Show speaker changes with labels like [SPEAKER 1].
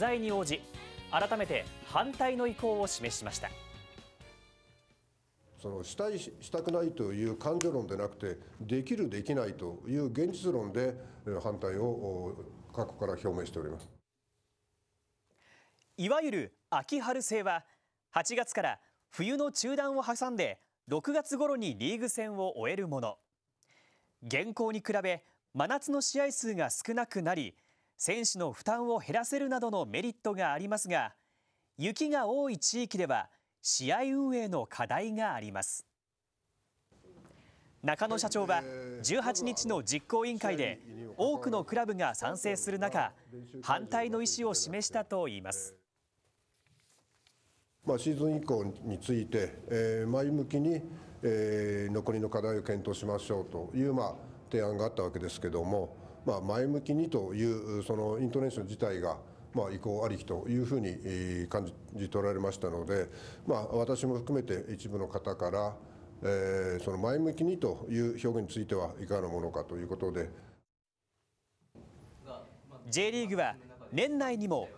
[SPEAKER 1] 材に応じ改めて反対の意向を示しました
[SPEAKER 2] そのしたいしたくないという感情論でなくてできるできないという現実論で反対を各国から表明しております
[SPEAKER 1] いわゆる秋春制は8月から冬の中断を挟んで6月頃にリーグ戦を終えるもの現行に比べ真夏の試合数が少なくなり選手の負担を減らせるなどのメリットがありますが雪が多い地域では試合運営の課題があります中野社長は18日の実行委員会で多くのクラブが賛成する中反対の意思を示したといいます。
[SPEAKER 2] まあ、シーズン以降について、えー、前向きに、えー、残りの課題を検討しましょうという、まあ、提案があったわけですけども。まあ、前向きにというそのイントネーション自体が、まあ、意向ありきというふうに感じ取られましたので、まあ、私も含めて一部の方から、えー、その前向きにという表現についてはいかがなものかということで
[SPEAKER 1] J リーグは年内にも